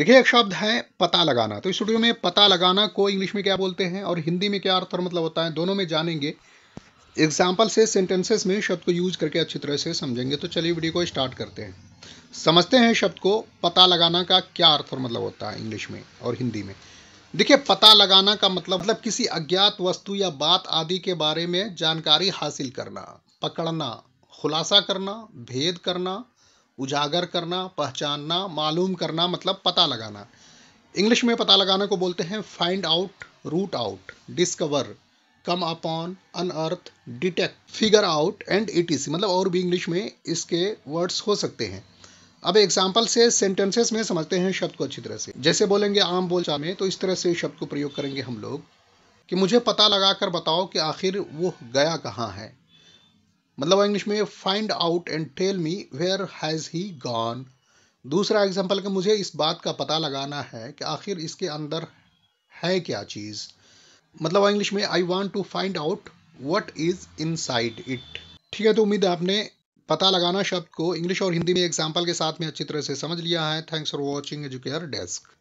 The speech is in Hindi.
देखिए एक शब्द है पता लगाना तो इस स्टूडियो में पता लगाना को इंग्लिश में क्या बोलते हैं और हिंदी में क्या अर्थ और मतलब होता है दोनों में जानेंगे एग्जाम्पल से सेंटेंसेस में शब्द को यूज करके अच्छी तरह से समझेंगे तो चलिए वीडियो को स्टार्ट करते हैं समझते हैं शब्द को पता लगाना का क्या अर्थ और मतलब होता है इंग्लिश में और हिंदी में देखिए पता लगाना का मतलब मतलब किसी अज्ञात वस्तु या बात आदि के बारे में जानकारी हासिल करना पकड़ना खुलासा करना भेद करना उजागर करना पहचानना मालूम करना मतलब पता लगाना इंग्लिश में पता लगाना को बोलते हैं find out root out discover come upon unearth detect figure out and see मतलब और भी इंग्लिश में इसके वर्ड्स हो सकते हैं अब एग्जाम्पल से सेंटेंसेस में समझते हैं शब्द को अच्छी तरह से जैसे बोलेंगे आम बोलचा में तो इस तरह से शब्द को प्रयोग करेंगे हम लोग कि मुझे पता लगा कर बताओ कि आखिर वो गया कहाँ है मतलब इंग्लिश में find out and tell me where has he gone दूसरा एग्जाम्पल कि मुझे इस बात का पता लगाना है कि आखिर इसके अंदर है क्या चीज़ मतलब इंग्लिश में I want to find out what is in it ठीक है तो उम्मीद है आपने पता लगाना शब्द को इंग्लिश और हिंदी में एग्जाम्पल के साथ में अच्छी तरह से समझ लिया है thanks for watching Educare desk